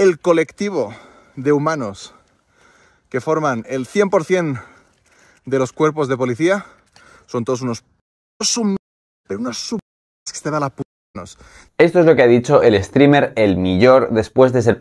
el colectivo de humanos que forman el 100% de los cuerpos de policía son todos unos pero unos que la Esto es lo que ha dicho el streamer El Millor después de ser